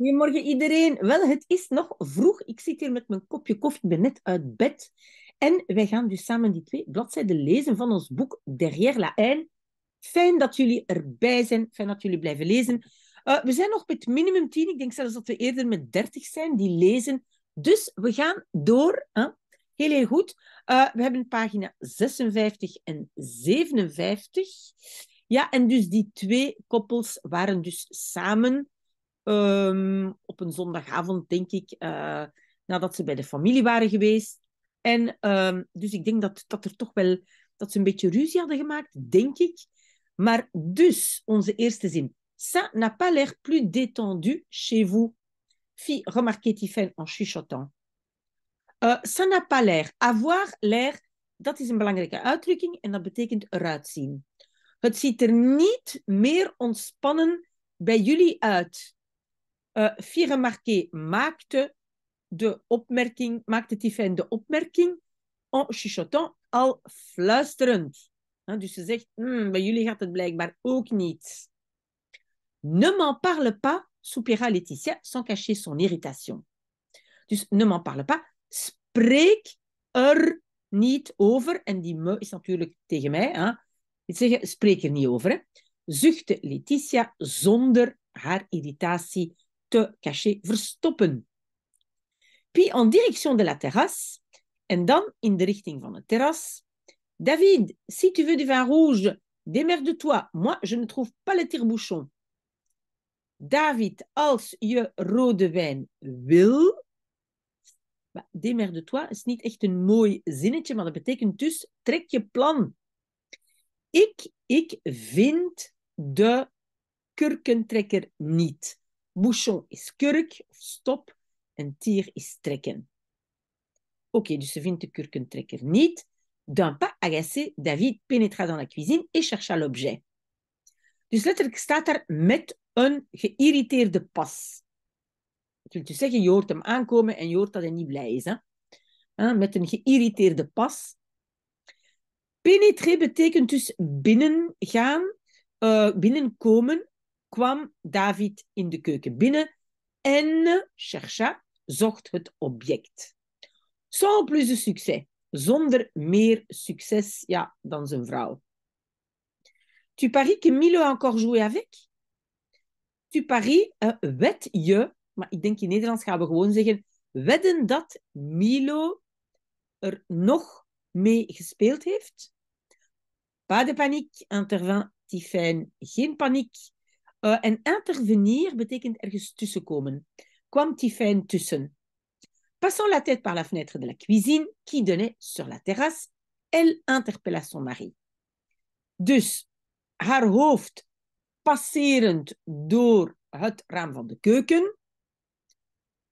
Goedemorgen iedereen. Wel, het is nog vroeg. Ik zit hier met mijn kopje koffie. Ik ben net uit bed. En wij gaan dus samen die twee bladzijden lezen van ons boek Derrière la haine. Fijn dat jullie erbij zijn. Fijn dat jullie blijven lezen. Eh, we zijn nog met minimum 10. Ik denk zelfs dat we eerder met 30 zijn die lezen. Dus we gaan door. Hè? Heel, heel goed. Eh, we hebben pagina 56 en 57. Ja, en dus die twee koppels waren dus samen Ehm, op een zondagavond, denk ik, eh, nadat ze bij de familie waren geweest. En ehm, dus ik denk dat, dat er toch wel dat ze een beetje ruzie hadden gemaakt, denk ik. Maar dus, onze eerste zin. Ça n'a pas l'air plus détendu chez vous, fit remarquer Tiffen en chuchotant. Eh, ça n'a pas l'air. Avoir l'air, dat is een belangrijke uitdrukking en dat betekent eruit zien. Het ziet er niet meer ontspannen bij jullie uit. Uh, Marquet maakte de opmerking, maakte Tiffaine de opmerking en chuchotant al fluisterend. dus ze zegt, mm, bij jullie gaat het blijkbaar ook niet. Ne m'en parle pas, soupira Laetitia sans cacher son irritation. Dus ne m'en parle pas, spreek er niet over. En die me is natuurlijk tegen mij. Hè? Ik spreek er niet over. Hè? Zuchtte Laetitia zonder haar irritatie te cacher, verstoppen. Puis en direction de la terrasse, en dan in de richting van de terras. David, si tu veux du vin rouge, démerde-toi. Moi, je ne trouve pas le tire-bouchon. David, als je rode wijn wil, maar démerde-toi is niet echt een mooi zinnetje, maar dat betekent dus trek je plan. Ik, ik vind de kurkentrekker niet. Bouchon is kurk of stop en tier is trekken. Oké, dus ze vindt de kurkentrekker niet. D'un pas agacé, David pénétra dans la cuisine et chercha l'objet. Dus letterlijk staat daar met een geïrriteerde pas. Dat wil dus zeggen, je hoort hem aankomen en je hoort dat hij niet blij is. Hè? Met een geïrriteerde pas. Pénétrer betekent dus binnengaan, uh, binnenkomen kwam David in de keuken binnen en chercha, zocht het object. Sans plus de succes, zonder meer succes ja, dan zijn vrouw. Tu paries que Milo a encore joué avec? Tu paries, eh, wed je, maar ik denk in Nederlands gaan we gewoon zeggen, wedden dat Milo er nog mee gespeeld heeft? Pas de paniek, intervint Tiffaine, Geen paniek, eh, en intervenir betekent ergens tussenkomen. Kwam Tiffijn tussen. Passant la tête par la fenêtre de la cuisine, qui donnait sur la terrasse, elle interpella son mari. Dus haar hoofd passerend door het raam van de keuken.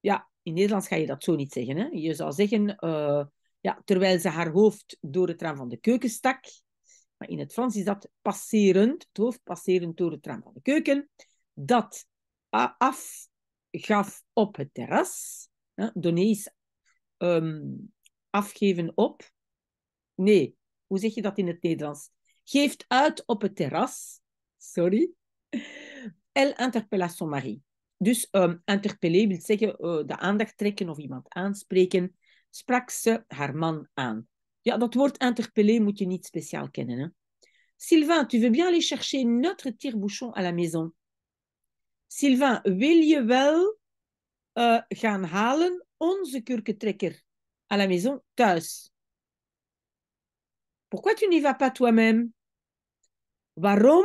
Ja, in Nederlands ga je dat zo niet zeggen. Hè? Je zou zeggen, eh, ja, terwijl ze haar hoofd door het raam van de keuken stak, maar in het Frans is dat passerend, het hoofd passerend door de raam van de keuken. Dat afgaf op het terras. Donner is ehm, afgeven op. Nee, hoe zeg je dat in het Nederlands? Geeft uit op het terras. Sorry. Elle interpella son mari. Dus um, ehm, interpeller wil zeggen eh, de aandacht trekken of iemand aanspreken. Sprak ze haar man aan. Ja, dat woord interpeller moet je niet speciaal kennen. Hè? Sylvain, tu veux bien aller chercher notre tire-bouchon à la maison? Sylvain, wil je wel uh, gaan halen onze kurkentrekker à la maison, thuis? Pourquoi tu n'y vas pas toi-même? Waarom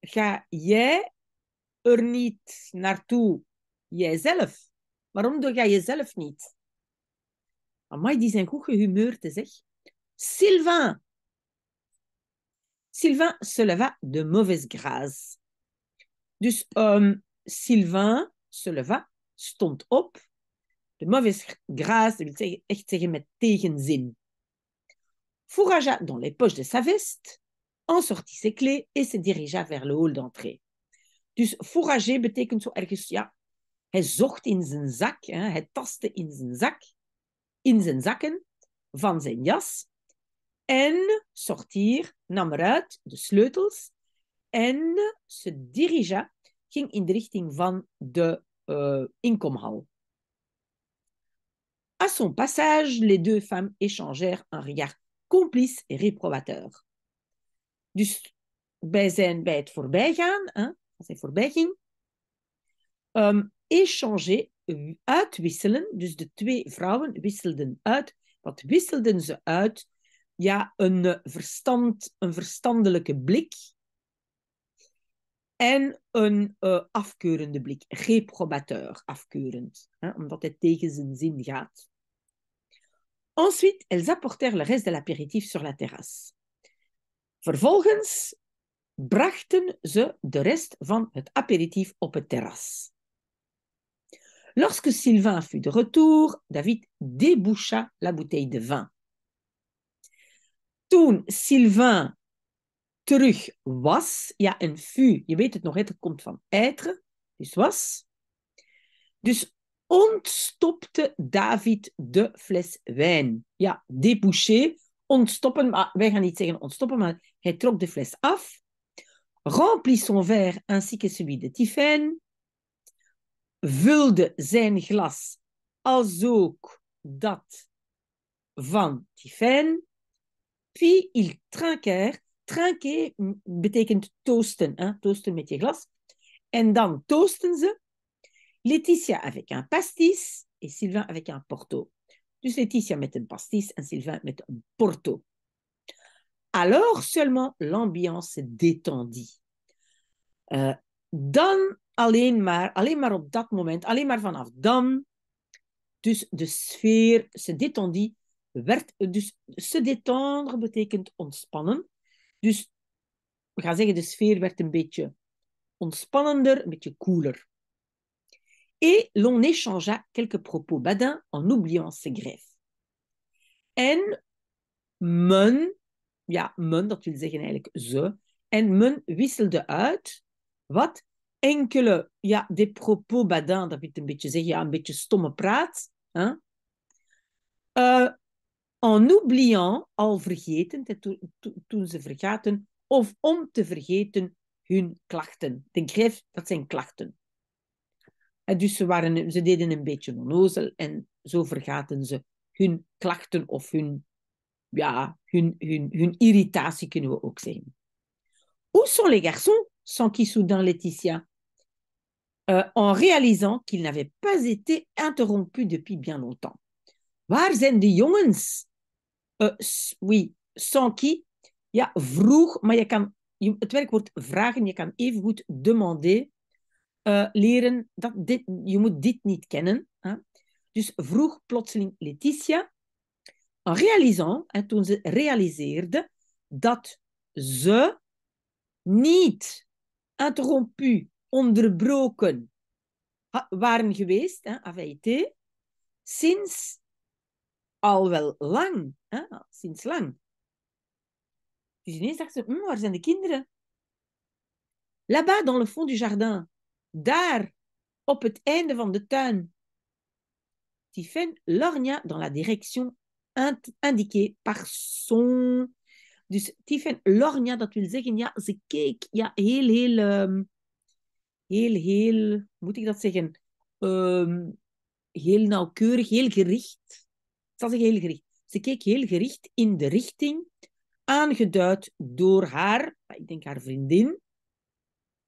ga jij er niet naartoe? Jijzelf. Waarom doe jij jezelf niet? Amai, die zijn goed gehumeurd, zeg. Sylvain. Sylvain se leva de mauvaise grâce. Dus euh, Sylvain se leva, stond op. De mauvaise grâce, je wil zeggen, echt zeggen met tegenzin. Fourragea dans les poches de sa veste, en sortit ses clés et se dirigea vers le hall d'entrée. Dus fourrager betekent zo ergens, ja, hij zocht in zijn zak, hè, hij tastte in zijn zak, in zijn zakken van zijn jas En sortir nam eruit de sleutels en se dirigea, ging in de richting van de uh, inkomhal. À son passage, les deux femmes échangèrent un regard complice et réprobateur. Dus bij, zijn, bij het voorbijgaan, hein, als hij voorbij ging, um, ehm, échanger, uitwisselen, dus de twee vrouwen wisselden uit. Wat wisselden ze uit? ja, een, eh, verstand, een verstandelijke blik en een eh, afkeurende blik, reprobateur, afkeurend, hè, omdat het tegen zijn zin gaat. Ensuite, elles apportèrent le reste de l'apéritif sur la terrasse. Vervolgens brachten ze de rest van het aperitief op het terras. Lorsque Sylvain fut de retour, David déboucha la bouteille de vin. Toen Sylvain terug was, ja, en fu, je weet het nog, het komt van eitre, dus was. Dus ontstopte David de fles wijn. Ja, débouché, ontstoppen, maar wij gaan niet zeggen ontstoppen, maar hij trok de fles af, remplit son verre ainsi que celui de Tiffaine, vulde zijn glas als ook dat van Tiffen, Puis ils trinquèrent. Trinquer betekent toasten, hein, toasten met je glas. En dan toosten ze. Laetitia avec un pastis et Sylvain avec un porto. Dus Laetitia met un pastis en Sylvain met un porto. Alors seulement l'ambiance se détendit. Euh, dan alleen maar, alleen maar op dat moment, alleen maar vanaf dan. Dus de sfeer se détendit werd, dus se détendre betekent ontspannen. Dus we gaan zeggen, de sfeer werd een beetje ontspannender, een beetje koeler. Et l'on échangea quelques propos badin en oubliant ses greffes. En men, ja, men, dat wil zeggen eigenlijk ze, en men wisselde uit wat enkele, ja, des propos badin dat wil een beetje zeggen, ja, een beetje stomme praat, hè? Eh, en oubliant, al vergetend, to, toen ze vergaten, of om te vergeten hun klachten. De gref, dat zijn klachten. En dus ze, waren, ze deden een beetje onnozel en zo vergaten ze hun klachten of hun, ja, hun, hun, hun irritatie, kunnen we ook zeggen. Où sont les garçons sans qui soudain Laetitia euh, En réalisant qu'ils n'avaient pas été interrompus depuis bien longtemps. Waar zijn de jongens uh, oui, sans qui? Ja, vroeg, maar je kan, het werkwoord vragen, je kan even goed demander eh, leren. Dat dit, je moet dit niet kennen. Hè? Dus vroeg plotseling Laetitia, en realisant, toen ze realiseerde dat ze niet interrompu, onderbroken waren geweest, hè, avait sinds al wel lang. Ah, Sinds lang. Dus ineens dacht waar zijn de kinderen? Là-bas, dans le fond du jardin. Daar, op het einde van de tuin. Tiffen lorgna dans la direction indiquée par son... Dus Tiffen lorgna, dat wil zeggen, ja, ze keek ja, heel, heel... Um, heel, heel... Moet ik dat zeggen? Um, heel nauwkeurig, heel gericht. Ik zal zeggen heel gericht. Ze keek heel gericht in de richting, aangeduid door haar, ah, ik denk haar vriendin,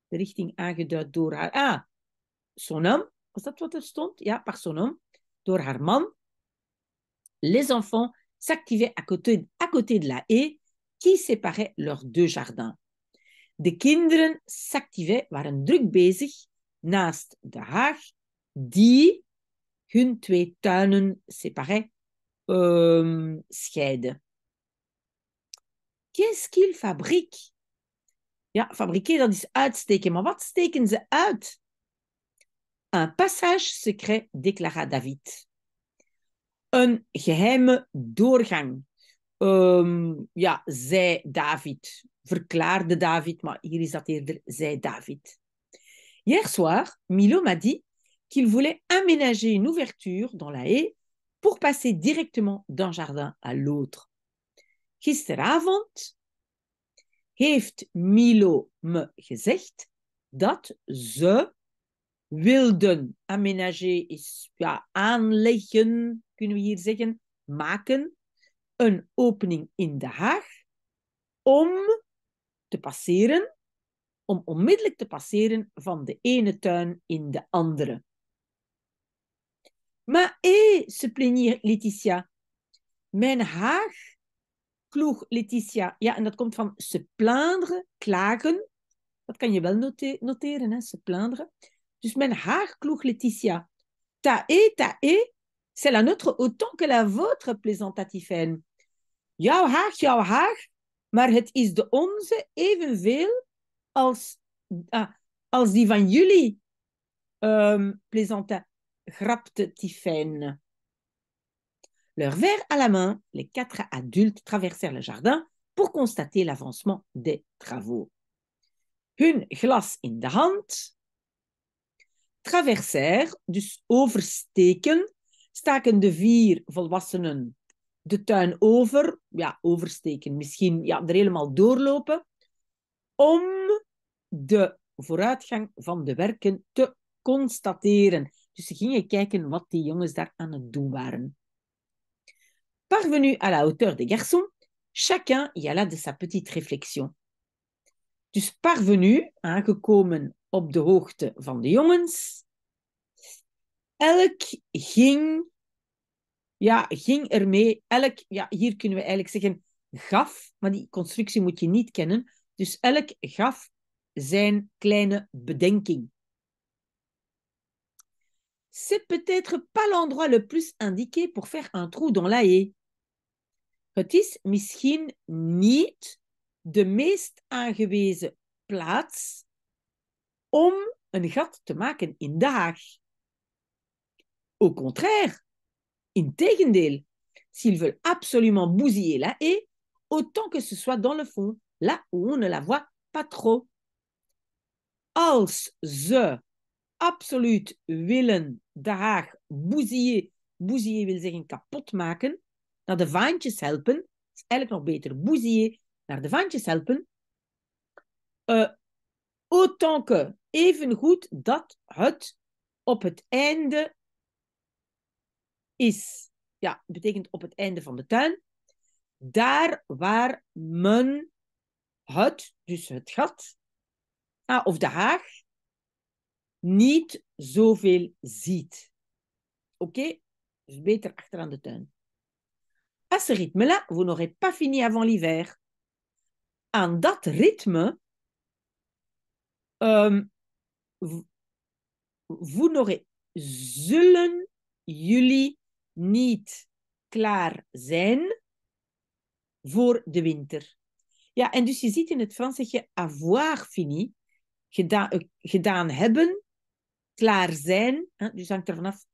de richting aangeduid door haar, ah, sonam, was dat wat er stond? Ja, par sonam, door haar man. Les enfants s'activaient à côté, à côté de la haie qui séparait leurs deux jardins. De kinderen s'activaient, waren druk bezig naast de haag die hun twee tuinen séparait euh, Qu'est-ce qu'il fabrique ?»« Ja, fabriquer, dans des uitsteken. Mais wat steken ze uit? Un passage secret, déclara David. Un geheime doorgang. Um, ja, zei David. Verklaarde David, Mais hier is dat eerder, zei David. Hier soir, Milo m'a dit qu'il voulait aménager une ouverture dans la haie pour passer directement d'un jardin à l'autre. Gisteravond heeft Milo me gezegd dat ze wilden aménager is ja, aanleggen, kunnen we hier zeggen, maken, een opening in de Haag om te passeren, om onmiddellijk te passeren van de ene tuin in de andere. Maar hé, eh, se plenir, Laetitia. Mijn haag kloeg Laetitia. Ja, en dat komt van se plaindre, klagen. Dat kan je wel noteren, hè, se plaindre. Dus mijn haag kloeg Laetitia. Ta e, ta hé, e, c'est la nôtre autant que la vôtre, plaisantatifijn. Jouw haag, jouw haag. maar het is de onze evenveel als, ah, als die van jullie, um, grapte de Tiphaine. Leur verre à la main, les quatre adultes traversèrent le jardin pour constater l'avancement des travaux. Hun glas in de hand, traversèrent, dus oversteken, staken de vier volwassenen de tuin over, ja, oversteken, misschien ja, er helemaal doorlopen, om de vooruitgang van de werken te constateren. Dus ze gingen kijken wat die jongens daar aan het doen waren. Parvenu à la hauteur des garçons, chacun y alla de sa petite réflexion. Dus parvenu, aangekomen op de hoogte van de jongens, elk ging, ja, ging ermee, elk, ja, hier kunnen we eigenlijk zeggen gaf, maar die constructie moet je niet kennen. Dus elk gaf zijn kleine bedenking. c'est peut-être pas l'endroit le plus indiqué pour faire un trou dans la haie. Het is misschien niet de meest aangewezen plaats om een gat te maken in de haag. Au contraire, integendeel, s'ils veulent absolument bousiller la haie, autant que ce soit dans le fond, là où on ne la voit pas trop. Als ze absoluut willen de haag boezieën, boezieën wil zeggen kapot maken, naar de vaantjes helpen, is eigenlijk nog beter, boezieën, naar de vaantjes helpen, uh, autant que, evengoed dat het op het einde is. Ja, betekent op het einde van de tuin. Daar waar men het, dus het gat, ah, of de haag, niet zoveel ziet. Oké? Dus beter aan de tuin. À ce rythme-là, vous n'aurez pas fini avant l'hiver. Aan dat ritme, um, euh, vous n'aurez, zullen jullie niet klaar zijn voor de winter. Ja, en dus je ziet in het Frans zeg je avoir fini, gedaan hebben klaar zijn. Hè, dus hangt er vanaf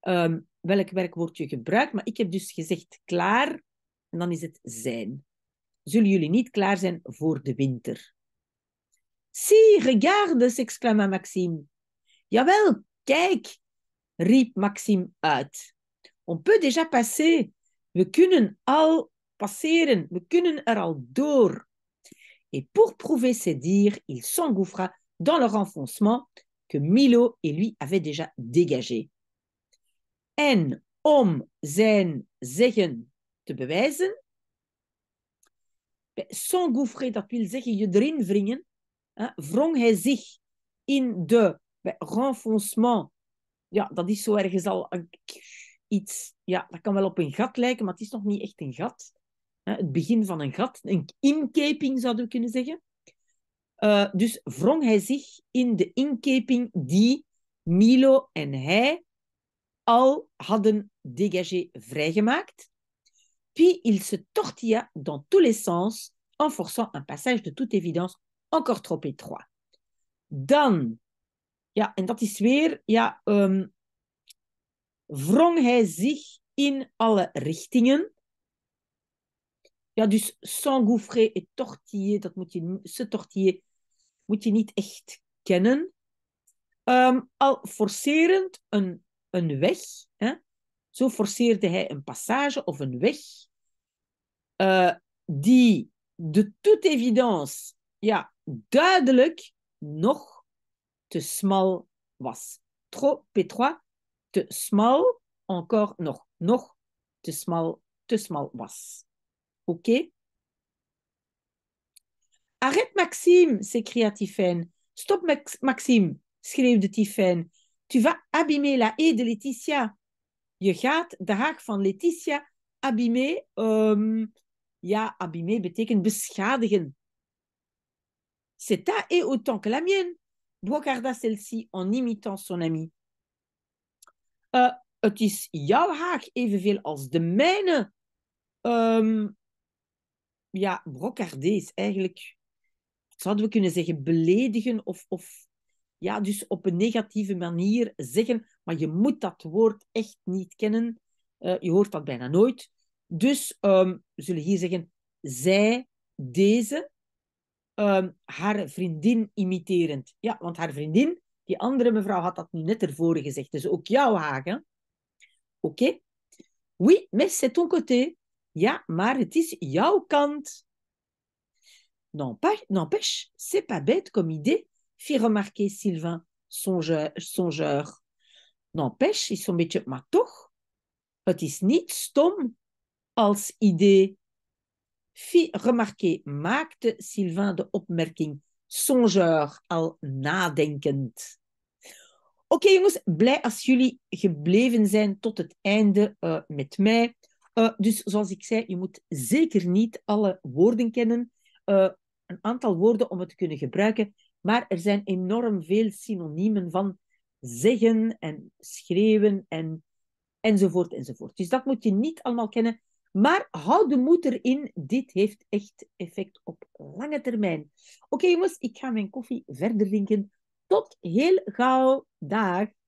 um, welk werkwoord je gebruikt. Maar ik heb dus gezegd klaar en dan is het zijn. Zullen jullie niet klaar zijn voor de winter? Si, regarde, exclama Maxime. Jawel, kijk, riep Maxime uit. On peut déjà passer. We kunnen al passeren, we kunnen er al door. Et pour prouver ses dires, il s'engouffra dans le renfoncement que Milo et lui avaient déjà dégagé. En om zijn zeggen te bewijzen, s'engouffrer, dat wil zeggen je erin wringen, hein, wrong hij zich in de renfoncement. Ja, dat is zo ergens al iets, ja, dat kan wel op een gat lijken, maar het is nog niet echt een gat. het begin van een gat, een inkeping zouden we kunnen zeggen. Uh, dus wrong hij zich in de inkeping die Milo en hij al hadden dégagé vrijgemaakt. Puis il se tortilla dans tous les sens en forçant un passage de toute évidence encore trop étroit. Dan, ja, en dat is weer, ja, um, wrong hij zich in alle richtingen. Ja, dus s'engouffrer et tortiller, dat moet je, se tortiller, moet je niet echt kennen. Ehm, al forcerend een, een weg, hè? zo forceerde hij een passage of een weg eh, die de toute évidence ja, duidelijk nog te smal was. Trop étroit, te smal, encore nog, nog te smal, te smal was. Oké? Arrête Maxime, s'écria Tiffaine. Stop Maxime, schreeuwde Tiffaine. Tu vas abîmer la haie de Laetitia. Je gaat de haag van Laetitia abîmer. Ehm, ja, abîmer betekent beschadigen. C'est ta haie autant que la mienne, brocarda celle-ci en imitant son ami. Uh, het is jouw haag evenveel als de mijne. Ehm, ja, brocardé is eigenlijk zouden we kunnen zeggen, beledigen of, of ja, dus op een negatieve manier zeggen, maar je moet dat woord echt niet kennen. Eh, je hoort dat bijna nooit. Dus ehm, we zullen hier zeggen, zij deze, ehm, haar vriendin imiterend. Ja, want haar vriendin, die andere mevrouw had dat nu net ervoor gezegd. Dus ook jouw hagen. Oké. Oui, mais c'est ton côté. Ja, maar het is jouw kant. N'empêche, c'est pas bête comme idée, fit remarquer Sylvain, songeur. N'empêche, ils sont beetje, maar toch, het is niet stom als idee. Fit remarquer, maakte Sylvain de opmerking, songeur, al nadenkend. Oké okay, jongens, blij als jullie gebleven zijn tot het einde eh, met mij. Eh, dus zoals ik zei, je moet zeker niet alle woorden kennen. Eh, een aantal woorden om het te kunnen gebruiken, maar er zijn enorm veel synoniemen van zeggen en schreeuwen en, enzovoort enzovoort. Dus dat moet je niet allemaal kennen, maar hou de moed erin, dit heeft echt effect op lange termijn. Oké jongens, ik ga mijn koffie verder drinken. Tot heel gauw. Dag.